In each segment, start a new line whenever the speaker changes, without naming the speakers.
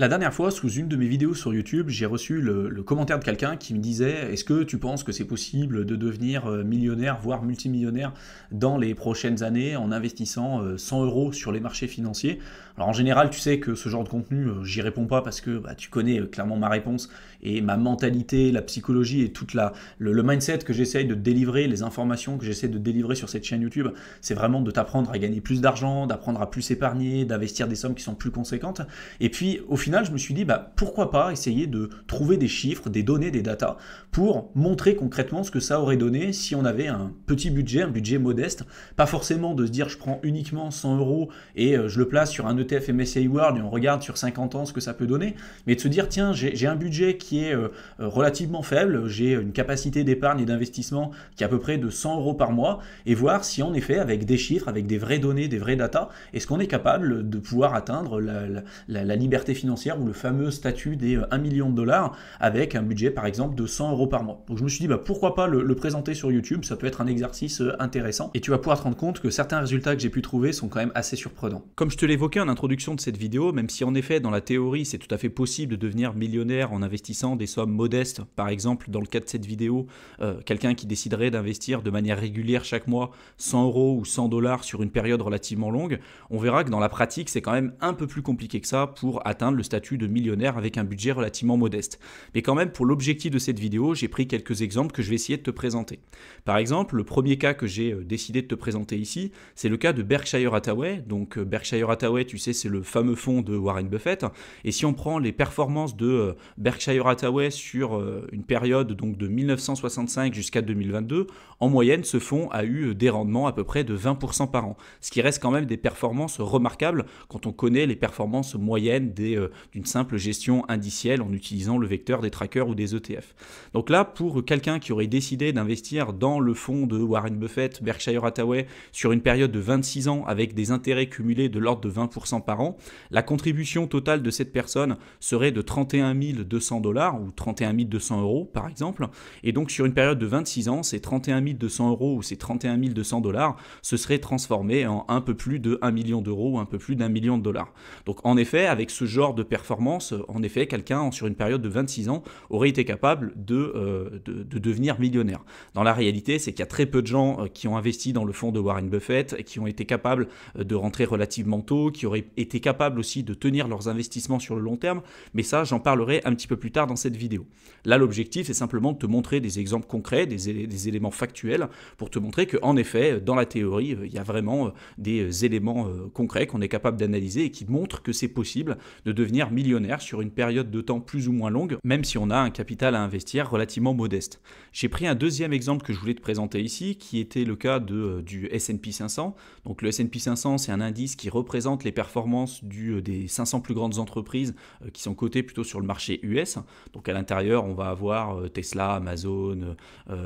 La dernière fois, sous une de mes vidéos sur YouTube, j'ai reçu le, commentaire de quelqu'un qui me disait Est-ce que tu penses que c'est possible de devenir euh, millionnaire, voire multimillionnaire dans les prochaines années en investissant 100 euh, euros sur les marchés financiers Alors en général, tu sais que ce genre de contenu, euh, j'y réponds pas parce que bah, tu connais clairement ma réponse et ma mentalité, la psychologie et toute la le, mindset que j'essaye de délivrer, les informations que j'essaie de délivrer sur cette chaîne YouTube, c'est vraiment de t'apprendre à gagner plus d'argent, d'apprendre à plus épargner, d'investir des sommes qui sont plus conséquentes. Et puis au final, je me suis dit, bah, pourquoi pas essayer de trouver des chiffres, des données, des datas, pour montrer concrètement ce que ça aurait donné si on avait un petit budget, un budget modeste. Pas forcément de se dire, je prends uniquement 100 euros et euh, je le place sur un ETF MSCI World et on regarde sur 50 ans ce que ça peut donner, mais de se dire, tiens, j'ai un budget qui est euh, euh, relativement faible, j'ai une capacité d'épargne et d'investissement qui est à peu près de 100 euros par mois, et voir si en effet, avec des chiffres, avec des vraies données, des vraies datas, est-ce qu'on est capable de pouvoir atteindre la liberté financière ou le fameux statut des 1 euh, million de dollars avec un budget par exemple de 100 euros par mois. Donc je me suis dit bah, pourquoi pas le, présenter sur YouTube, ça peut être un exercice euh, intéressant et tu vas pouvoir te rendre compte que certains résultats que j'ai pu trouver sont quand même assez surprenants. Comme je te l'évoquais en introduction de cette vidéo, même si en effet dans la théorie c'est tout à fait possible de devenir millionnaire en investissant des sommes modestes, par exemple dans le cas de cette vidéo, euh, quelqu'un qui déciderait d'investir de manière régulière chaque mois 100 euros ou 100 dollars sur une période relativement longue, on verra que dans la pratique c'est quand même un peu plus compliqué que ça pour atteindre le statut de millionnaire avec un budget relativement modeste. Mais quand même, pour l'objectif de cette vidéo, j'ai pris quelques exemples que je vais essayer de te présenter. Par exemple, le premier cas que j'ai euh, décidé de te présenter ici, c'est le cas de Berkshire Hathaway. Donc euh, Berkshire Hathaway, tu sais, c'est le fameux fonds de Warren Buffett. Et si on prend les performances de euh, Berkshire Hathaway sur une période donc de 1965 jusqu'à 2022, en moyenne, ce fonds a eu des rendements à peu près de 20% par an, ce qui reste quand même des performances remarquables quand on connaît les performances moyennes des d'une simple gestion indicielle en utilisant le vecteur des trackers ou des ETF. Donc là, pour quelqu'un qui aurait décidé d'investir dans le fonds de Warren Buffett, Berkshire Hathaway, sur une période de 26 ans avec des intérêts cumulés de l'ordre de 20% par an, la contribution totale de cette personne serait de 31 200 dollars ou 31 200 euros par exemple. Et donc sur une période de 26 ans, ces 31 200 euros ou ces 31 200 dollars se seraient transformés en un peu plus de 1 million d'euros ou un peu plus d'un million de dollars. Donc en effet, avec ce genre de performance, en effet, quelqu'un sur une période de 26 ans aurait été capable euh, de, devenir millionnaire. Dans la réalité, c'est qu'il y a très peu de gens euh, qui ont investi dans le fonds de Warren Buffett, qui ont été capables euh, de rentrer relativement tôt, qui auraient été capables aussi de tenir leurs investissements sur le long terme, mais ça, j'en parlerai un petit peu plus tard dans cette vidéo. Là, l'objectif c'est simplement de te montrer des exemples concrets, des, des éléments factuels, pour te montrer que, en effet, dans la théorie, il y a vraiment des éléments concrets qu'on est capable d'analyser et qui montrent que c'est possible de devenir millionnaire sur une période de temps plus ou moins longue, même si on a un capital à investir relativement modeste. J'ai pris un deuxième exemple que je voulais te présenter ici, qui était le cas de, euh, du S&P 500. Donc le S&P 500, c'est un indice qui représente les performances du, euh, des 500 plus grandes entreprises euh, qui sont cotées plutôt sur le marché US. Donc à l'intérieur, on va avoir Tesla, Amazon,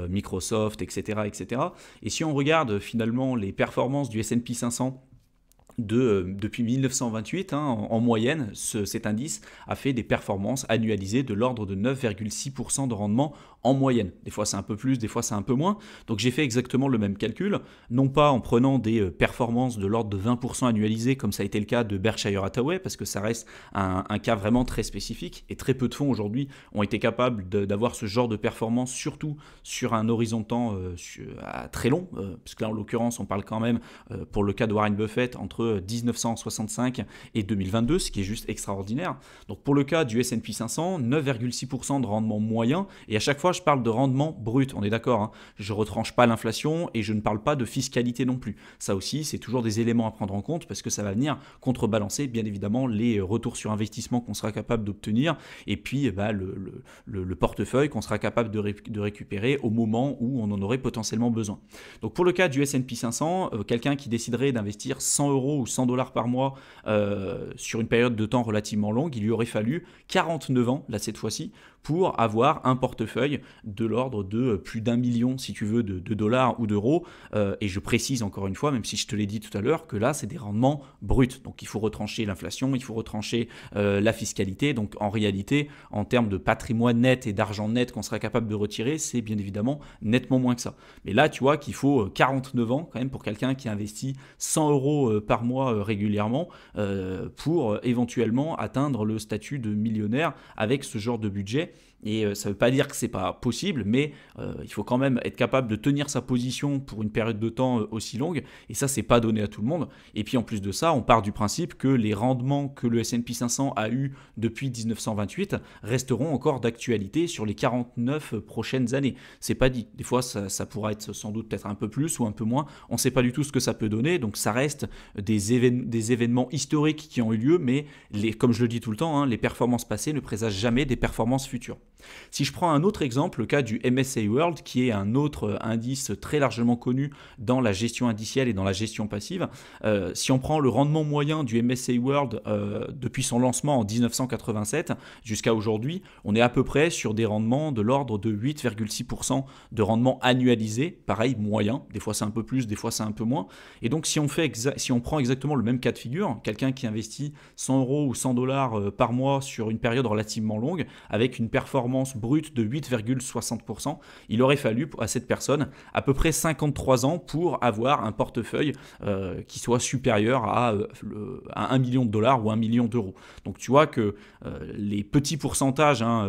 Microsoft, etc., etc. Et si on regarde finalement les performances du S&P 500 de, euh, depuis 1928, hein, en, moyenne, cet indice a fait des performances annualisées de l'ordre de 9,6% de rendement en moyenne. Des fois c'est un peu plus, des fois c'est un peu moins. Donc j'ai fait exactement le même calcul, non pas en prenant des euh, performances de l'ordre de 20% annualisées comme ça a été le cas de Berkshire Hathaway, parce que ça reste un, cas vraiment très spécifique et très peu de fonds aujourd'hui ont été capables d'avoir ce genre de performance, surtout sur un horizon de temps euh, à très long, puisque là en l'occurrence on parle quand même, pour le cas de Warren Buffett, entre 1965 et 2022, ce qui est juste extraordinaire. Donc pour le cas du S&P 500, 9,6% de rendement moyen, et à chaque fois je parle de rendement brut, on est d'accord, hein. je retranche pas l'inflation et je ne parle pas de fiscalité non plus. Ça aussi, c'est toujours des éléments à prendre en compte parce que ça va venir contrebalancer bien évidemment les retours sur investissement qu'on sera capable d'obtenir et puis bah, le, portefeuille qu'on sera capable de, récupérer au moment où on en aurait potentiellement besoin. Donc pour le cas du S&P 500, euh, quelqu'un qui déciderait d'investir 100 euros ou 100 dollars par mois euh, sur une période de temps relativement longue, il lui aurait fallu 49 ans, là cette fois-ci, pour avoir un portefeuille de l'ordre de euh, plus d'un million, si tu veux, de, dollars ou d'euros. Euh, et je précise encore une fois, même si je te l'ai dit tout à l'heure, que là, c'est des rendements bruts. Donc il faut retrancher l'inflation, il faut retrancher euh, la fiscalité. Donc en réalité, en termes de patrimoine net et d'argent net qu'on sera capable de retirer, c'est bien évidemment nettement moins que ça. Mais là, tu vois qu'il faut 49 ans quand même pour quelqu'un qui investit 100 euros par mois régulièrement pour éventuellement atteindre le statut de millionnaire avec ce genre de budget. Okay Et euh, ça ne veut pas dire que c'est pas possible, mais euh, il faut quand même être capable de tenir sa position pour une période de temps euh, aussi longue. Et ça, n'est pas donné à tout le monde. Et puis en plus de ça, on part du principe que les rendements que le S&P 500 a eu depuis 1928 resteront encore d'actualité sur les 49 prochaines années. C'est pas dit. Des fois, ça, pourra être sans doute peut-être un peu plus ou un peu moins. On ne sait pas du tout ce que ça peut donner. Donc ça reste des, événements historiques qui ont eu lieu, mais comme je le dis tout le temps, hein, les performances passées ne présagent jamais des performances futures. Si je prends un autre exemple, le cas du MSA World, qui est un autre indice très largement connu dans la gestion indicielle et dans la gestion passive, euh, si on prend le rendement moyen du MSA World euh, depuis son lancement en 1987 jusqu'à aujourd'hui, on est à peu près sur des rendements de l'ordre de 8,6% de rendement annualisé, pareil, moyen, des fois c'est un peu plus, des fois c'est un peu moins. Et donc si on, fait si on prend exactement le même cas de figure, quelqu'un qui investit 100 euros ou 100 dollars euh, par mois sur une période relativement longue, avec une performance brute de 8,60%, il aurait fallu à cette personne à peu près 53 ans pour avoir un portefeuille euh, qui soit supérieur à, 1 euh, million de dollars ou 1 million d'euros. Donc tu vois que euh, les petits pourcentages, hein,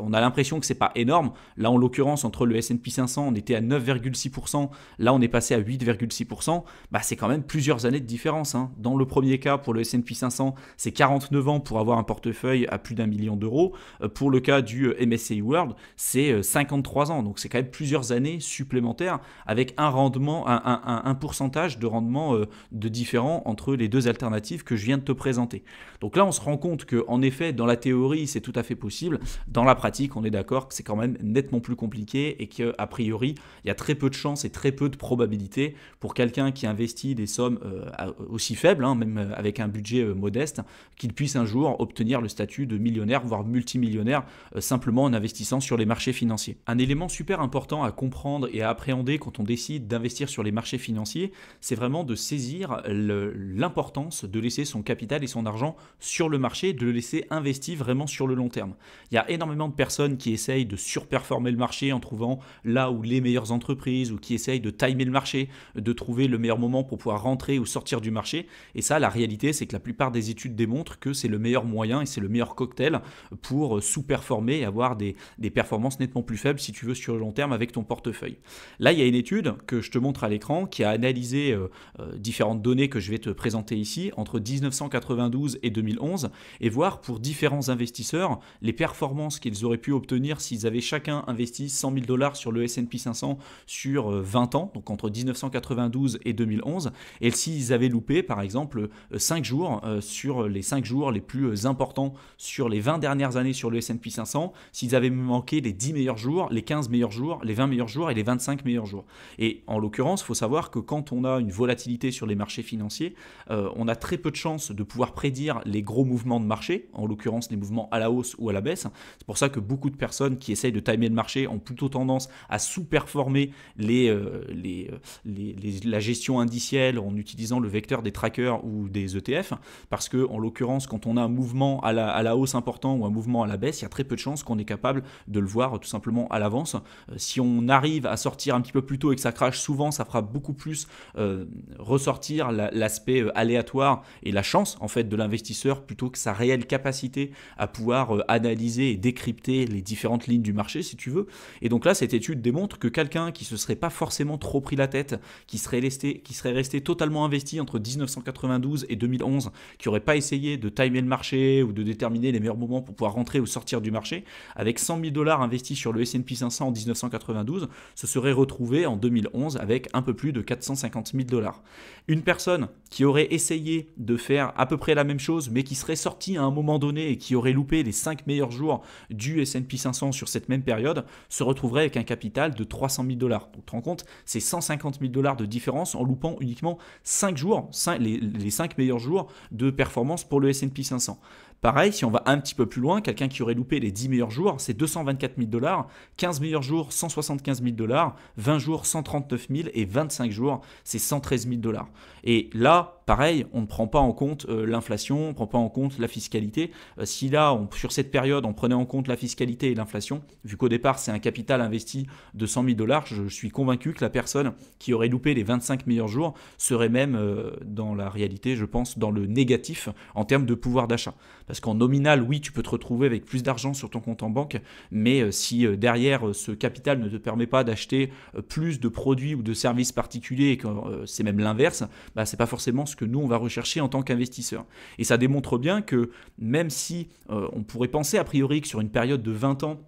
on a l'impression que c'est pas énorme. Là en l'occurrence entre le S&P 500, on était à 9,6%, là on est passé à 8,6%. Bah c'est quand même plusieurs années de différence. Hein. Dans le premier cas pour le S&P 500, c'est 49 ans pour avoir un portefeuille à plus d'un million d'euros. Pour le cas du le World, c'est 53 euh, ans. Donc c'est quand même plusieurs années supplémentaires avec un rendement, un, pourcentage de rendement euh, de différent entre les deux alternatives que je viens de te présenter. Donc là, on se rend compte que en effet, dans la théorie, c'est tout à fait possible. Dans la pratique, on est d'accord que c'est quand même nettement plus compliqué et a priori, il y a très peu de chances et très peu de probabilités pour quelqu'un qui investit des sommes euh, aussi faibles, hein, même avec un budget modeste, qu'il puisse un jour obtenir le statut de millionnaire, voire multimillionnaire, simplement en investissant sur les marchés financiers. Un élément super important à comprendre et à appréhender quand on décide d'investir sur les marchés financiers, c'est vraiment de saisir l'importance de laisser son capital et son argent sur le marché, de le laisser investir vraiment sur le long terme. Il y a énormément de personnes qui essayent de surperformer le marché en trouvant là où les meilleures entreprises ou qui essayent de timer le marché, de trouver le meilleur moment pour pouvoir rentrer ou sortir du marché. Et ça, la réalité, c'est que la plupart des études démontrent que c'est le meilleur moyen et c'est le meilleur cocktail pour sous-performer avoir des, performances nettement plus faibles si tu veux sur le long terme avec ton portefeuille. Là, il y a une étude que je te montre à l'écran qui a analysé euh, euh, différentes données que je vais te présenter ici entre 1992 et 2011 et voir pour différents investisseurs les performances qu'ils auraient pu obtenir s'ils avaient chacun investi 100 000 dollars sur le S&P 500 sur 20 euh, ans, donc entre 1992 et 2011, et s'ils avaient loupé par exemple 5 jours sur les 5 jours les plus importants sur les 20 dernières années sur le S&P 500, s'ils avaient manqué les 10 meilleurs jours, les 15 meilleurs jours, les 20 meilleurs jours et les 25 meilleurs jours. Et en l'occurrence, il faut savoir que quand on a une volatilité sur les marchés financiers, euh, on a très peu de chances de pouvoir prédire les gros mouvements de marché, en l'occurrence les mouvements à la hausse ou à la baisse. C'est pour ça que beaucoup de personnes qui essayent de timer le marché ont plutôt tendance à sous-performer les, euh, euh, la gestion indicielle en utilisant le vecteur des trackers ou des ETF, parce que en l'occurrence, quand on a un mouvement à la, à la hausse important ou un mouvement à la baisse, il y a très peu de chances est capable de le voir tout simplement à l'avance. Euh, si on arrive à sortir un petit peu plus tôt et que ça crache, souvent ça fera beaucoup plus euh, ressortir l'aspect euh, aléatoire et la chance en fait de l'investisseur plutôt que sa réelle capacité à pouvoir analyser et décrypter les différentes lignes du marché si tu veux. Et donc là, cette étude démontre que quelqu'un qui se serait pas forcément trop pris la tête, qui serait resté, qui serait resté totalement investi entre 1992 et 2011, qui aurait pas essayé de timer le marché ou de déterminer les meilleurs moments pour pouvoir rentrer ou sortir du marché, avec 100 000 dollars investis sur le S&P 500 en 1992, se serait retrouvé en 2011 avec un peu plus de 450 000 dollars. Une personne qui aurait essayé de faire à peu près la même chose, mais qui serait sortie à un moment donné et qui aurait loupé les 5 meilleurs jours du S&P 500 sur cette même période, se retrouverait avec un capital de 300 000 dollars. Donc, tu te rends compte, c'est 150 000 dollars de différence en loupant uniquement 5 jours, les, les 5 meilleurs jours de performance pour le S&P 500. Pareil, si on va un petit peu plus loin, quelqu'un qui aurait loupé les 10 meilleurs jours, c'est 224 000 dollars, 15 meilleurs jours, 175 000 dollars, 20 jours, 139 000 et 25 jours, c'est 113 000 dollars. Et là, Pareil, on ne prend pas en compte euh, l'inflation, on ne prend pas en compte la fiscalité. Euh, si là, sur cette période, on prenait en compte la fiscalité et l'inflation, vu qu'au départ, c'est un capital investi de 100 000 dollars, je suis convaincu que la personne qui aurait loupé les 25 meilleurs jours serait même, euh, dans la réalité, je pense, dans le négatif en termes de pouvoir d'achat. Parce qu'en nominal, oui, tu peux te retrouver avec plus d'argent sur ton compte en banque, mais si derrière ce capital ne te permet pas d'acheter plus de produits ou de services particuliers, et que c'est même l'inverse, bah, n'est pas forcément ce que que nous, on va rechercher en tant qu'investisseur. Et ça démontre bien que même si euh, on pourrait penser a priori que sur une période de 20 ans,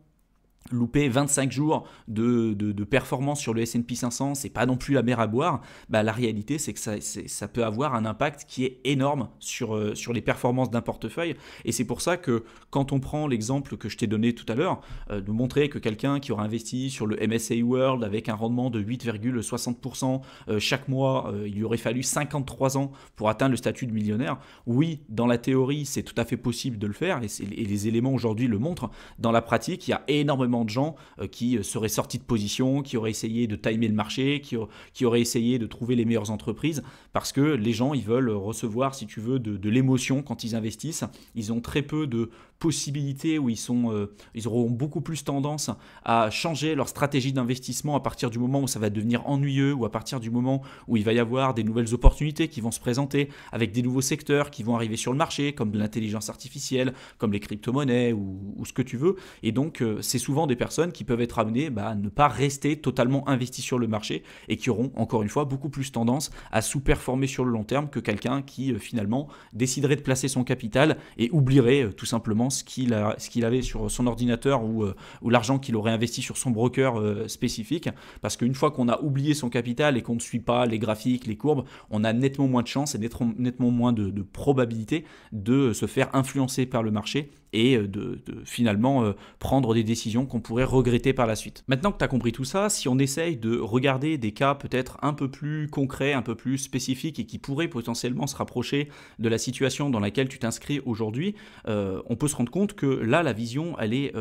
louper 25 jours de, de, performance sur le S&P 500, c'est pas non plus la mer à boire, bah, la réalité c'est que ça, ça, peut avoir un impact qui est énorme sur, euh, sur les performances d'un portefeuille. Et c'est pour ça que quand on prend l'exemple que je t'ai donné tout à l'heure, euh, de montrer que quelqu'un qui aura investi sur le MSA World avec un rendement de 8,60% euh, chaque mois, il lui aurait fallu 53 ans pour atteindre le statut de millionnaire. Oui, dans la théorie c'est tout à fait possible de le faire et, et les éléments aujourd'hui le montrent. Dans la pratique, il y a énormément de gens euh, qui euh, seraient sortis de position, qui auraient essayé de timer le marché, qui, euh, qui auraient essayé de trouver les meilleures entreprises, parce que les gens, ils veulent recevoir, si tu veux, de, l'émotion quand ils investissent. Ils ont très peu de possibilités où ils, sont, ils auront beaucoup plus tendance à changer leur stratégie d'investissement à partir du moment où ça va devenir ennuyeux ou à partir du moment où il va y avoir des nouvelles opportunités qui vont se présenter avec des nouveaux secteurs qui vont arriver sur le marché, comme de l'intelligence artificielle, comme les crypto-monnaies ou, ce que tu veux. Et donc, c'est souvent personnes qui peuvent être amenées bah, à ne pas rester totalement investies sur le marché et qui auront encore une fois beaucoup plus tendance à sous-performer sur le long terme que quelqu'un qui euh, finalement déciderait de placer son capital et oublierait euh, tout simplement ce qu'il qu'il avait sur son ordinateur euh, ou, l'argent qu'il aurait investi sur son broker spécifique. Parce qu'une fois qu'on a oublié son capital et qu'on ne suit pas les graphiques, les courbes, on a nettement moins de chance et nettement, nettement moins de, de probabilité de se faire influencer par le marché et euh, de, finalement euh, prendre des décisions qu'on pourrait regretter par la suite. Maintenant que tu as compris tout ça, si on essaye de regarder des cas peut-être un peu plus concrets, un peu plus spécifiques et qui pourraient potentiellement se rapprocher de la situation dans laquelle tu t'inscris aujourd'hui, euh, on peut se rendre compte que là, la vision, elle est...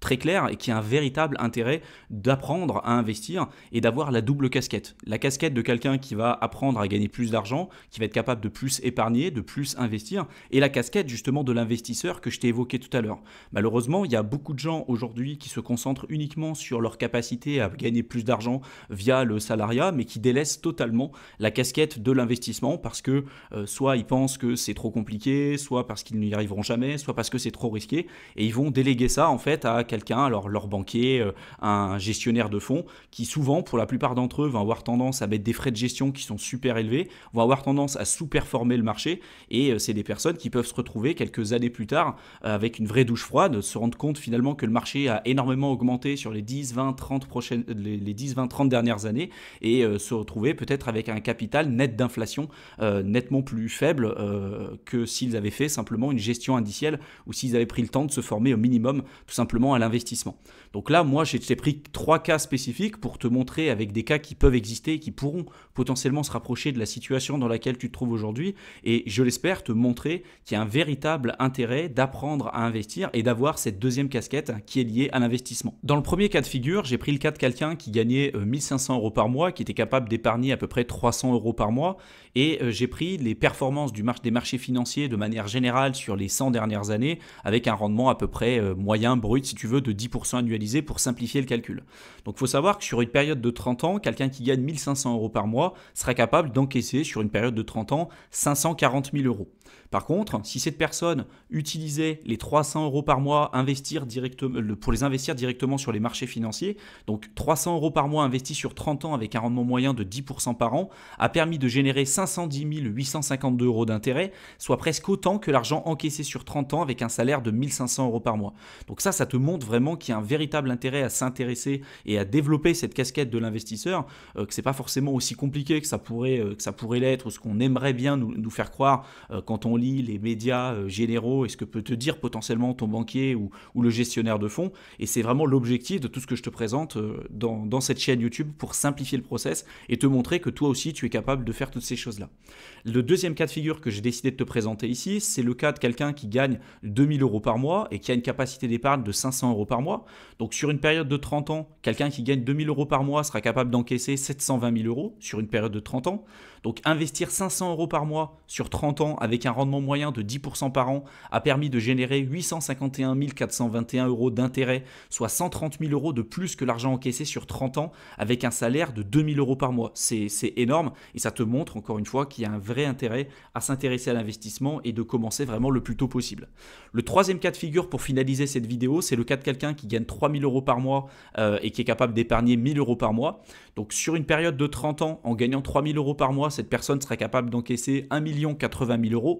très claire et qu'il y a un véritable intérêt d'apprendre à investir et d'avoir la double casquette. La casquette de quelqu'un qui va apprendre à gagner plus d'argent, qui va être capable de plus épargner, de plus investir, et la casquette justement de l'investisseur que je t'ai évoqué tout à l'heure. Malheureusement, il y a beaucoup de gens aujourd'hui qui se concentrent uniquement sur leur capacité à gagner plus d'argent via le salariat, mais qui délaissent totalement la casquette de l'investissement parce que euh, soit ils pensent que c'est trop compliqué, soit parce qu'ils n'y arriveront jamais, soit parce que c'est trop risqué, et ils vont déléguer ça en fait à quelqu'un, alors leur banquier, euh, un gestionnaire de fonds, qui souvent, pour la plupart d'entre eux, vont avoir tendance à mettre des frais de gestion qui sont super élevés, vont avoir tendance à sous-performer le marché, et euh, c'est des personnes qui peuvent se retrouver quelques années plus tard avec une vraie douche froide, se rendre compte finalement que le marché a énormément augmenté sur les 10, 20, 30, prochaines, euh, les, 10, 20, 30 dernières années et euh, se retrouver peut-être avec un capital net d'inflation euh, nettement plus faible que s'ils avaient fait simplement une gestion indicielle ou s'ils avaient pris le temps de se former au minimum tout simplement à l'investissement. Donc là, moi, j'ai pris trois cas spécifiques pour te montrer avec des cas qui peuvent exister et qui pourront potentiellement se rapprocher de la situation dans laquelle tu te trouves aujourd'hui et je l'espère te montrer qu'il y a un véritable intérêt d'apprendre à investir et d'avoir cette deuxième casquette qui est liée à l'investissement. Dans le premier cas de figure, j'ai pris le cas de quelqu'un qui gagnait 1500 euh, euros par mois, qui était capable d'épargner à peu près 300 euros par mois, et euh, j'ai pris les performances du marché des marchés financiers de manière générale sur les 100 dernières années, avec un rendement à peu près euh, moyen brut, si tu veux, de 10% annualisé pour simplifier le calcul. Donc il faut savoir que sur une période de 30 ans, quelqu'un qui gagne 1500 euros par mois sera capable d'encaisser sur une période de 30 ans 540 000 euros. Par contre, si cette personne utilisait les 300 euros par mois investir directement, euh, pour les investir directement sur les marchés financiers, donc 300 euros par mois investis sur 30 ans avec un rendement moyen de 10% par an, a permis de générer 510 852 euros d'intérêt, soit presque autant que l'argent encaissé sur 30 ans avec un salaire de 1500 euros par mois. Donc ça, ça te montre vraiment qu'il y a un véritable intérêt à s'intéresser et à développer cette casquette de l'investisseur, que euh, que c'est pas forcément aussi compliqué que ça pourrait, euh, pourrait l'être ou ce qu'on aimerait bien nous, faire croire quand on lit les médias euh, généraux et ce que peut te dire potentiellement ton banquier ou, le gestionnaire de fonds. Et c'est vraiment l'objectif de tout ce que je te présente euh, dans, dans, cette chaîne YouTube pour simplifier le process et te montrer que toi aussi tu es capable de faire toutes ces choses-là. Le deuxième cas de figure que j'ai décidé de te présenter ici, c'est le cas de quelqu'un qui gagne 2000 euros par mois et qui a une capacité d'épargne de 500 euros par mois. Donc sur une période de 30 ans, quelqu'un qui gagne 2000 euros par mois sera capable d'encaisser 720 000 euros sur une période de 30 ans. Donc investir 500 euros par mois sur 30 ans avec un un rendement moyen de 10% par an, a permis de générer 851 421 euros d'intérêt, soit 130 000 euros de plus que l'argent encaissé sur 30 ans, avec un salaire de 2000 euros par mois. C'est énorme et ça te montre encore une fois qu'il y a un vrai intérêt à s'intéresser à l'investissement et de commencer vraiment le plus tôt possible. Le troisième cas de figure pour finaliser cette vidéo, c'est le cas de quelqu'un qui gagne 3000 euros par mois euh, et qui est capable d'épargner 1000 euros par mois. Donc sur une période de 30 ans, en gagnant 3000 euros par mois, cette personne serait capable d'encaisser 1 80 000 euros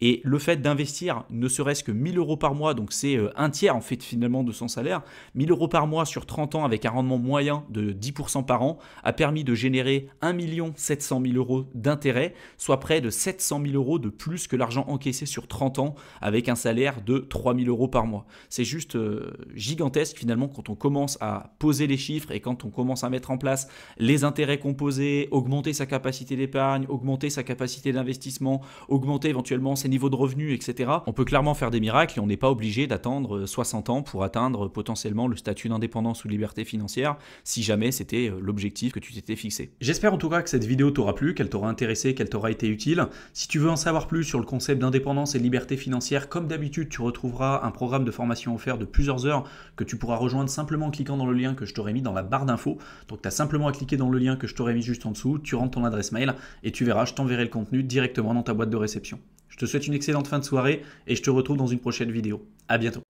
Et le fait d'investir ne serait-ce que 1000 euros par mois, donc c'est euh, un tiers en fait finalement de son salaire, 1000 euros par mois sur 30 ans avec un rendement moyen de 10% par an, a permis de générer 1 700 000 euros d'intérêt, soit près de 700 000 euros de plus que l'argent encaissé sur 30 ans avec un salaire de 3000 euros par mois. C'est juste euh, gigantesque finalement quand on commence à poser les chiffres et quand on commence à mettre en place les intérêts composés, augmenter sa capacité d'épargne, augmenter sa capacité d'investissement, augmenter éventuellement ces niveaux de revenus, etc., on peut clairement faire des miracles et on n'est pas obligé d'attendre 60 euh, ans pour atteindre euh, potentiellement le statut d'indépendance ou de liberté financière si jamais c'était euh, l'objectif que tu t'étais fixé. J'espère en tout cas que cette vidéo t'aura plu, qu'elle t'aura intéressé, qu'elle t'aura été utile. Si tu veux en savoir plus sur le concept d'indépendance et de liberté financière, comme d'habitude, tu retrouveras un programme de formation offert de plusieurs heures que tu pourras rejoindre simplement en cliquant dans le lien que je t'aurais mis dans la barre d'infos. Donc tu as simplement à cliquer dans le lien que je t'aurais mis juste en dessous, tu rentres ton adresse mail et tu verras, je t'enverrai le contenu directement dans ta boîte de réception. Je te souhaite une excellente fin de soirée et je te retrouve dans une prochaine vidéo. À bientôt.